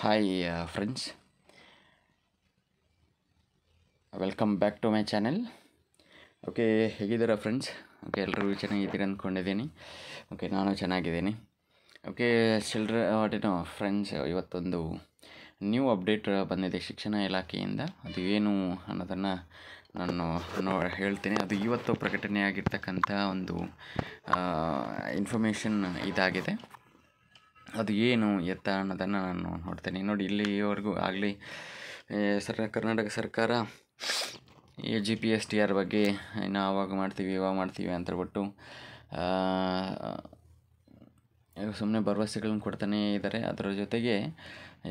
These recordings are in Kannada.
hi friends welcome back to my channel okay ಹೇಗಿದ್ದೀರಾ ಫ್ರೆಂಡ್ಸ್ ಓಕೆ ಎಲ್ಲರೂ ಚೆನ್ನಾಗಿದ್ದೀರಿ ಅಂದ್ಕೊಂಡಿದ್ದೀನಿ ಓಕೆ ನಾನು ಚೆನ್ನಾಗಿದ್ದೀನಿ ಓಕೆ ಚಿಲ್ಡ್ರ ವಾಟೇನೋ ಫ್ರೆಂಡ್ಸ್ ಇವತ್ತೊಂದು ನ್ಯೂ ಅಪ್ಡೇಟ್ ಬಂದಿದೆ ಶಿಕ್ಷಣ ಇಲಾಖೆಯಿಂದ ಅದು ಏನು ಅನ್ನೋದನ್ನು ನಾನು ನೋ ಹೇಳ್ತೀನಿ ಅದು ಇವತ್ತು ಪ್ರಕಟಣೆಯಾಗಿರ್ತಕ್ಕಂಥ ಒಂದು ಇನ್ಫಾರ್ಮೇಷನ್ ಇದಾಗಿದೆ ಅದು ಏನು ಎತ್ತ ಅನ್ನೋದನ್ನು ನಾನು ನೋಡ್ತೇನೆ ನೋಡಿ ಇಲ್ಲಿವರೆಗೂ ಆಗಲಿ ಸರ್ ಕರ್ನಾಟಕ ಸರ್ಕಾರ ಈ G P S T R ಬಗ್ಗೆ ಇನ್ನು ಆವಾಗ ಮಾಡ್ತೀವಿ ಇವಾಗ ಮಾಡ್ತೀವಿ ಅಂತ ಹೇಳ್ಬಿಟ್ಟು ಸುಮ್ಮನೆ ಭರವಸೆಗಳನ್ನು ಕೊಡ್ತಾನೇ ಇದ್ದಾರೆ ಅದರ ಜೊತೆಗೆ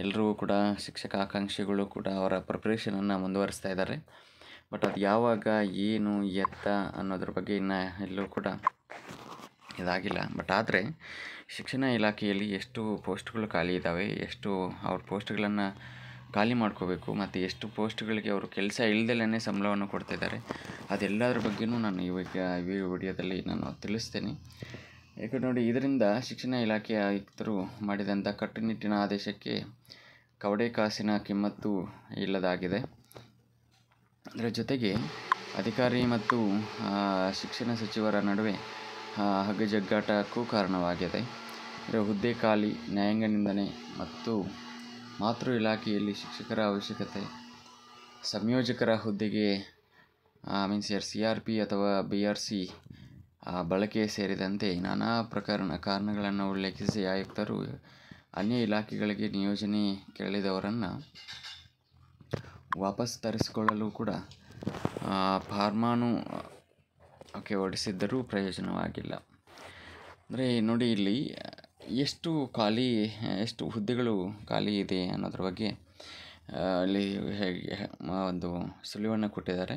ಎಲ್ಲರೂ ಕೂಡ ಶಿಕ್ಷಕ ಆಕಾಂಕ್ಷಿಗಳು ಕೂಡ ಅವರ ಪ್ರಿಪ್ರೇಷನನ್ನು ಮುಂದುವರಿಸ್ತಾ ಇದ್ದಾರೆ ಬಟ್ ಅದು ಯಾವಾಗ ಏನು ಎತ್ತ ಅನ್ನೋದ್ರ ಬಗ್ಗೆ ಇನ್ನು ಎಲ್ಲರೂ ಕೂಡ ಇದಾಗಿಲ್ಲ ಬಟ್ ಆದರೆ ಶಿಕ್ಷಣ ಇಲಾಖೆಯಲ್ಲಿ ಎಷ್ಟು ಪೋಸ್ಟ್ಗಳು ಖಾಲಿ ಇದ್ದಾವೆ ಎಷ್ಟು ಅವ್ರ ಪೋಸ್ಟ್ಗಳನ್ನು ಖಾಲಿ ಮಾಡ್ಕೋಬೇಕು ಮತ್ತು ಎಷ್ಟು ಪೋಸ್ಟ್ಗಳಿಗೆ ಅವರು ಕೆಲಸ ಇಲ್ಲದಲ್ಲೇ ಸಂಬಳವನ್ನು ಕೊಡ್ತಿದ್ದಾರೆ ಅದೆಲ್ಲದರ ಬಗ್ಗೆಯೂ ನಾನು ಇವಾಗ ಈ ವಿಡಿಯೋದಲ್ಲಿ ನಾನು ತಿಳಿಸ್ತೇನೆ ಯಾಕೆ ನೋಡಿ ಇದರಿಂದ ಶಿಕ್ಷಣ ಇಲಾಖೆಯ ಆಯುಕ್ತರು ಮಾಡಿದಂಥ ಕಟ್ಟುನಿಟ್ಟಿನ ಆದೇಶಕ್ಕೆ ಕವಡೆ ಕಾಸಿನ ಕಿಮ್ಮತ್ತು ಇಲ್ಲದಾಗಿದೆ ಅದರ ಜೊತೆಗೆ ಅಧಿಕಾರಿ ಮತ್ತು ಶಿಕ್ಷಣ ಸಚಿವರ ನಡುವೆ ಹಗಜಗ್ಗಾಟಕ್ಕೂ ಕಾರಣವಾಗಿದೆ ಇದರ ಹುದ್ದೆ ಖಾಲಿ ನ್ಯಾಯಾಂಗ ನಿಂದನೆ ಮತ್ತು ಮಾತೃ ಇಲಾಖೆಯಲ್ಲಿ ಶಿಕ್ಷಕರ ಅವಶ್ಯಕತೆ ಸಂಯೋಜಕರ ಹುದ್ದೆಗೆ ಮೀನ್ಸ್ ಎರ್ ಸಿ ಆರ್ ಪಿ ಅಥವಾ ಬಿ ಆರ್ ಸಿ ಬಳಕೆ ಸೇರಿದಂತೆ ನಾನಾ ಪ್ರಕರಣ ಕಾರಣಗಳನ್ನು ಉಲ್ಲೇಖಿಸಿ ಆಯುಕ್ತರು ಅನ್ಯ ಇಲಾಖೆಗಳಿಗೆ ನಿಯೋಜನೆ ಕೇಳಿದವರನ್ನು ವಾಪಸ್ ತರಿಸಿಕೊಳ್ಳಲು ಕೂಡ ಫಾರ್ಮಾನು ಓಕೆ ಹೊಡೆಸಿದ್ದರೂ ಪ್ರಯೋಜನವಾಗಿಲ್ಲ ಅಂದರೆ ನೋಡಿ ಇಲ್ಲಿ ಎಷ್ಟು ಖಾಲಿ ಎಷ್ಟು ಹುದ್ದೆಗಳು ಖಾಲಿ ಇದೆ ಅನ್ನೋದ್ರ ಬಗ್ಗೆ ಅಲ್ಲಿ ಹೇಗೆ ಒಂದು ಸುಳಿವನ್ನು ಕೊಟ್ಟಿದ್ದಾರೆ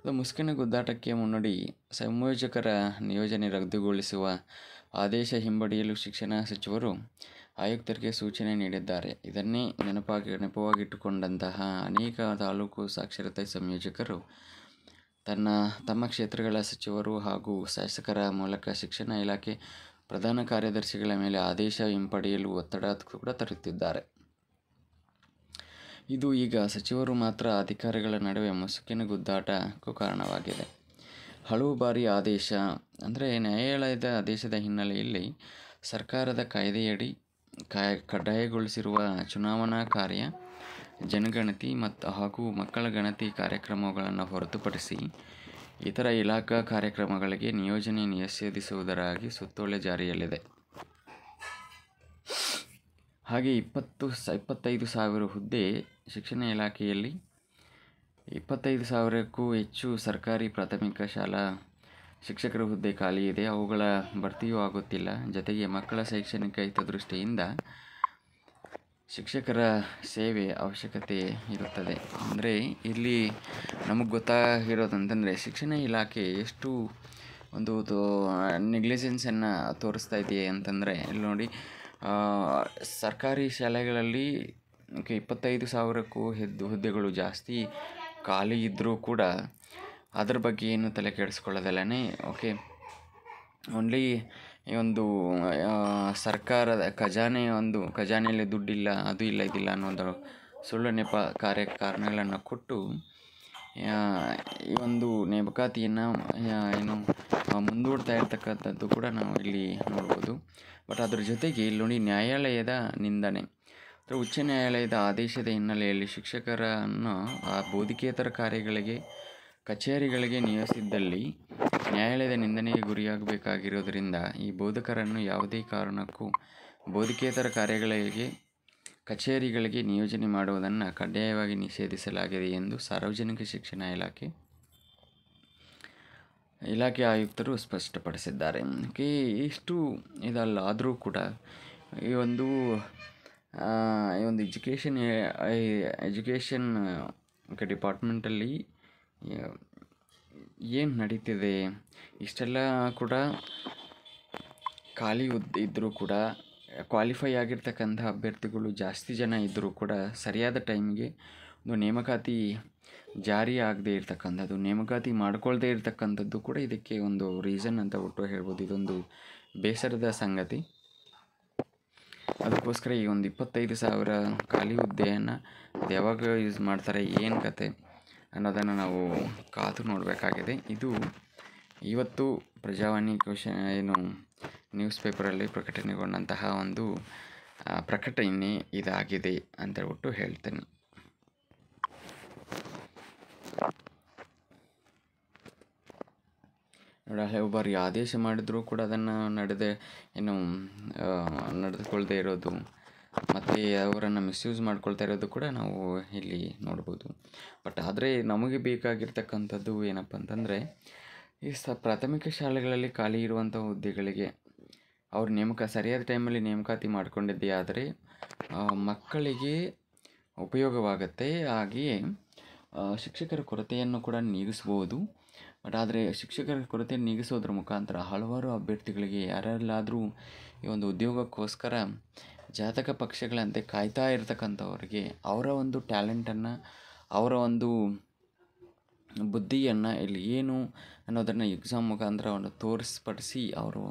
ಅದು ಮುಸ್ಕಿನ ಗುದ್ದಾಟಕ್ಕೆ ಮುನ್ನಡಿ ಸಂಯೋಜಕರ ನಿಯೋಜನೆ ರದ್ದುಗೊಳಿಸುವ ಆದೇಶ ಹಿಂಬಡಿಯಲು ಶಿಕ್ಷಣ ಸಚಿವರು ಆಯುಕ್ತರಿಗೆ ಸೂಚನೆ ನೀಡಿದ್ದಾರೆ ಇದನ್ನೇ ನೆನಪಾಗಿ ನೆನಪವಾಗಿಟ್ಟುಕೊಂಡಂತಹ ಅನೇಕ ತಾಲೂಕು ಸಾಕ್ಷರತೆ ಸಂಯೋಜಕರು ತನ್ನ ತಮ್ಮ ಕ್ಷೇತ್ರಗಳ ಸಚಿವರು ಹಾಗೂ ಶಾಸಕರ ಮೂಲಕ ಶಿಕ್ಷಣ ಇಲಾಖೆ ಪ್ರಧಾನ ಕಾರ್ಯದರ್ಶಿಗಳ ಮೇಲೆ ಆದೇಶ ಹಿಂಪಡೆಯಲು ಒತ್ತಡ ಕೂಡ ತರುತ್ತಿದ್ದಾರೆ ಇದು ಈಗ ಸಚಿವರು ಮಾತ್ರ ಅಧಿಕಾರಿಗಳ ನಡುವೆ ಮುಸುಕಿನ ಗುದ್ದಾಟಕ್ಕೂ ಕಾರಣವಾಗಿದೆ ಹಲವು ಬಾರಿ ಆದೇಶ ಅಂದರೆ ನ್ಯಾಯಾಲಯದ ಆದೇಶದ ಹಿನ್ನೆಲೆಯಲ್ಲಿ ಸರ್ಕಾರದ ಕಾಯ್ದೆಯಡಿ ಕಾಯ ಕಡ್ಡಾಯಗೊಳಿಸಿರುವ ಚುನಾವಣಾ ಕಾರ್ಯ ಜನಗಣತಿ ಮತ್ತು ಹಾಗೂ ಮಕ್ಕಳ ಗಣತಿ ಕಾರ್ಯಕ್ರಮಗಳನ್ನು ಹೊರತುಪಡಿಸಿ ಇತರ ಇಲಾಖಾ ಕಾರ್ಯಕ್ರಮಗಳಿಗೆ ನಿಯೋಜನೆ ನಿಷೇಧಿಸುವುದರಾಗಿ ಸುತ್ತೋಲೆ ಜಾರಿಯಲ್ಲಿದೆ ಹಾಗೆ ಇಪ್ಪತ್ತು ಸ ಇಪ್ಪತ್ತೈದು ಸಾವಿರ ಹುದ್ದೆ ಶಿಕ್ಷಣ ಇಲಾಖೆಯಲ್ಲಿ ಇಪ್ಪತ್ತೈದು ಸಾವಿರಕ್ಕೂ ಹೆಚ್ಚು ಸರ್ಕಾರಿ ಪ್ರಾಥಮಿಕ ಶಾಲಾ ಶಿಕ್ಷಕರ ಹುದ್ದೆ ಖಾಲಿ ಇದೆ ಅವುಗಳ ಭರ್ತಿಯೂ ಆಗುತ್ತಿಲ್ಲ ಜೊತೆಗೆ ಮಕ್ಕಳ ಶೈಕ್ಷಣಿಕ ಹಿತದೃಷ್ಟಿಯಿಂದ ಶಿಕ್ಷಕರ ಸೇವೆ ಅವಶ್ಯಕತೆ ಇರುತ್ತದೆ ಅಂದರೆ ಇಲ್ಲಿ ನಮಗೆ ಗೊತ್ತಾಗಿರೋದಂತಂದರೆ ಶಿಕ್ಷಣ ಇಲಾಖೆ ಎಷ್ಟು ಒಂದು ನೆಗ್ಲಿಜೆನ್ಸನ್ನು ತೋರಿಸ್ತಾ ಇದೆಯೇ ಅಂತಂದರೆ ಇಲ್ಲಿ ನೋಡಿ ಸರ್ಕಾರಿ ಶಾಲೆಗಳಲ್ಲಿ ಇಪ್ಪತ್ತೈದು ಸಾವಿರಕ್ಕೂ ಹೆದ್ದು ಹುದ್ದೆಗಳು ಜಾಸ್ತಿ ಖಾಲಿ ಇದ್ದರೂ ಕೂಡ ಅದರ ಬಗ್ಗೆ ಏನು ತಲೆ ಕೆಡಿಸ್ಕೊಳ್ಳೋದಲ್ಲೇ ಓಕೆ ಓನ್ಲಿ ಈ ಒಂದು ಸರ್ಕಾರದ ಖಜಾನೆ ಒಂದು ಖಜಾನೆಯಲ್ಲಿ ದುಡ್ಡಿಲ್ಲ ಅದು ಇಲ್ಲ ಇದಿಲ್ಲ ಅನ್ನೋದು ಸುಳ್ಳು ನೆಪ ಕಾರ್ಯ ಕಾರಣಗಳನ್ನು ಕೊಟ್ಟು ಈ ಒಂದು ನೇಮಕಾತಿಯನ್ನು ಏನು ಮುಂದೂಡ್ತಾ ಇರ್ತಕ್ಕಂಥದ್ದು ಕೂಡ ನಾವು ಇಲ್ಲಿ ನೋಡ್ಬೋದು ಬಟ್ ಅದರ ಜೊತೆಗೆ ಇಲ್ಲಿ ನೋಡಿ ನ್ಯಾಯಾಲಯದ ನಿಂದನೆ ಉಚ್ಚ ನ್ಯಾಯಾಲಯದ ಆದೇಶದ ಹಿನ್ನೆಲೆಯಲ್ಲಿ ಶಿಕ್ಷಕರನ್ನು ಆ ಬೋಧಿಕೇತರ ಕಾರ್ಯಗಳಿಗೆ ಕಚೇರಿಗಳಿಗೆ ನಿಯೋಜಿಸಿದ್ದಲ್ಲಿ ನ್ಯಾಯಾಲಯದ ನಿಂದನೆಗೆ ಗುರಿಯಾಗಬೇಕಾಗಿರುವುದರಿಂದ ಈ ಬೋಧಕರನ್ನು ಯಾವುದೇ ಕಾರಣಕ್ಕೂ ಬೋಧಕೇತರ ಕಾರ್ಯಗಳಿಗೆ ಕಚೇರಿಗಳಿಗೆ ನಿಯೋಜನೆ ಮಾಡುವುದನ್ನು ಕಡ್ಡಾಯವಾಗಿ ನಿಷೇಧಿಸಲಾಗಿದೆ ಎಂದು ಸಾರ್ವಜನಿಕ ಶಿಕ್ಷಣ ಇಲಾಖೆ ಇಲಾಖೆ ಆಯುಕ್ತರು ಸ್ಪಷ್ಟಪಡಿಸಿದ್ದಾರೆ ಕೆ ಇಷ್ಟು ಇದಲ್ಲ ಆದರೂ ಕೂಡ ಈ ಒಂದು ಈ ಒಂದು ಎಜುಕೇಷನ್ ಎಜುಕೇಷನ್ ಡಿಪಾರ್ಟ್ಮೆಂಟಲ್ಲಿ ಏನು ನಡೀತಿದೆ ಇಷ್ಟೆಲ್ಲ ಕೂಡ ಖಾಲಿ ಉದ್ ಇದ್ದರೂ ಕೂಡ ಕ್ವಾಲಿಫೈ ಆಗಿರ್ತಕ್ಕಂಥ ಅಭ್ಯರ್ಥಿಗಳು ಜಾಸ್ತಿ ಜನ ಇದ್ದರೂ ಕೂಡ ಸರಿಯಾದ ಟೈಮ್ಗೆ ಒಂದು ನೇಮಕಾತಿ ಜಾರಿ ಆಗದೇ ಇರ್ತಕ್ಕಂಥದ್ದು ನೇಮಕಾತಿ ಮಾಡ್ಕೊಳ್ದೇ ಇರತಕ್ಕಂಥದ್ದು ಕೂಡ ಇದಕ್ಕೆ ಒಂದು ರೀಸನ್ ಅಂತ ಒಟ್ಟು ಹೇಳ್ಬೋದು ಇದೊಂದು ಬೇಸರದ ಸಂಗತಿ ಅದಕ್ಕೋಸ್ಕರ ಈ ಒಂದು ಇಪ್ಪತ್ತೈದು ಸಾವಿರ ಖಾಲಿ ಹುದ್ದೆಯನ್ನು ಯಾವಾಗ ಯೂಸ್ ಮಾಡ್ತಾರೆ ಏನು ಕತೆ ಅನ್ನೋದನ್ನು ನಾವು ಕಾದು ನೋಡಬೇಕಾಗಿದೆ ಇದು ಇವತ್ತು ಪ್ರಜಾವಾಣಿ ಕೋಶ ಏನು ನ್ಯೂಸ್ ಪೇಪರಲ್ಲಿ ಪ್ರಕಟಣೆಗೊಂಡಂತಹ ಒಂದು ಪ್ರಕಟಣೆ ಇದಾಗಿದೆ ಅಂತೇಳ್ಬಿಟ್ಟು ಹೇಳ್ತೇನೆ ನೋಡಿ ಬಾರಿ ಆದೇಶ ಮಾಡಿದರೂ ಕೂಡ ಅದನ್ನು ನಡೆದೇ ಏನು ನಡೆದುಕೊಳ್ಳದೇ ಇರೋದು ಮತ್ತು ಅವರನ್ನು ಮಿಸ್ಯೂಸ್ ಮಾಡ್ಕೊಳ್ತಾ ಇರೋದು ಕೂಡ ನಾವು ಇಲ್ಲಿ ನೋಡ್ಬೋದು ಬಟ್ ಆದರೆ ನಮಗೆ ಬೇಕಾಗಿರ್ತಕ್ಕಂಥದ್ದು ಏನಪ್ಪ ಅಂತಂದರೆ ಈ ಸ ಪ್ರಾಥಮಿಕ ಶಾಲೆಗಳಲ್ಲಿ ಖಾಲಿ ಇರುವಂಥ ಹುದ್ದೆಗಳಿಗೆ ಅವರು ನೇಮಕ ಸರಿಯಾದ ಟೈಮಲ್ಲಿ ನೇಮಕಾತಿ ಮಾಡಿಕೊಂಡಿದ್ದೇ ಆದರೆ ಮಕ್ಕಳಿಗೆ ಉಪಯೋಗವಾಗುತ್ತೆ ಹಾಗೆಯೇ ಶಿಕ್ಷಕರ ಕೊರತೆಯನ್ನು ಕೂಡ ನೀಗಿಸ್ಬೋದು ಬಟ್ ಆದರೆ ಶಿಕ್ಷಕರ ಕೊರತೆ ನೀಗಿಸೋದ್ರ ಮುಖಾಂತರ ಹಲವಾರು ಅಭ್ಯರ್ಥಿಗಳಿಗೆ ಯಾರಲ್ಲಾದರೂ ಈ ಒಂದು ಉದ್ಯೋಗಕ್ಕೋಸ್ಕರ ಜಾತಕ ಪಕ್ಷಗಳಂತೆ ಕಾಯ್ತಾ ಇರತಕ್ಕಂಥವ್ರಿಗೆ ಅವರ ಒಂದು ಟ್ಯಾಲೆಂಟನ್ನು ಅವರ ಒಂದು ಬುದ್ಧಿಯನ್ನು ಇಲ್ಲಿ ಏನು ಅನ್ನೋದನ್ನು ಎಕ್ಸಾಮ್ ಮುಖಾಂತರ ಅವನು ತೋರಿಸ್ಪಡಿಸಿ ಅವರು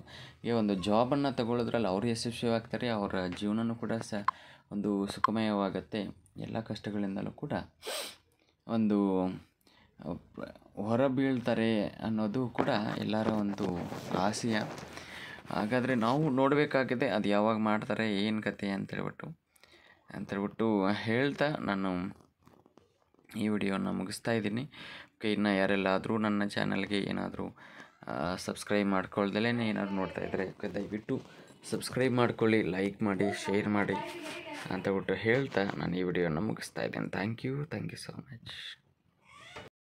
ಈ ಒಂದು ಜಾಬನ್ನು ತಗೊಳ್ಳೋದ್ರಲ್ಲಿ ಅವರು ಯಶಸ್ವಿಯಾಗ್ತಾರೆ ಅವರ ಜೀವನವೂ ಕೂಡ ಸ ಒಂದು ಸುಖಮಯವಾಗತ್ತೆ ಎಲ್ಲ ಕಷ್ಟಗಳಿಂದಲೂ ಕೂಡ ಒಂದು ಹೊರಬೀಳ್ತಾರೆ ಅನ್ನೋದು ಕೂಡ ಎಲ್ಲರ ಒಂದು ಆಸೆಯ ಹಾಗಾದರೆ ನಾವು ನೋಡಬೇಕಾಗಿದೆ ಅದು ಯಾವಾಗ ಮಾಡ್ತಾರೆ ಏನು ಕತೆ ಅಂತೇಳ್ಬಿಟ್ಟು ಅಂತೇಳ್ಬಿಟ್ಟು ಹೇಳ್ತಾ ನಾನು ಈ ವಿಡಿಯೋನ ಮುಗಿಸ್ತಾ ಇದ್ದೀನಿ ಓಕೆ ಇನ್ನು ಯಾರೆಲ್ಲಾದರೂ ನನ್ನ ಚಾನಲ್ಗೆ ಏನಾದರೂ ಸಬ್ಸ್ಕ್ರೈಬ್ ಮಾಡ್ಕೊಳ್ದಲೇ ಏನಾದರೂ ನೋಡ್ತಾ ಇದ್ದರೆ ಓಕೆ ದಯವಿಟ್ಟು ಸಬ್ಸ್ಕ್ರೈಬ್ ಮಾಡ್ಕೊಳ್ಳಿ ಲೈಕ್ ಮಾಡಿ ಶೇರ್ ಮಾಡಿ ಅಂತ ಬಿಟ್ಟು ಹೇಳ್ತಾ ನಾನು ಈ ವಿಡಿಯೋನ ಮುಗಿಸ್ತಾ ಇದ್ದೀನಿ thank you thank you so much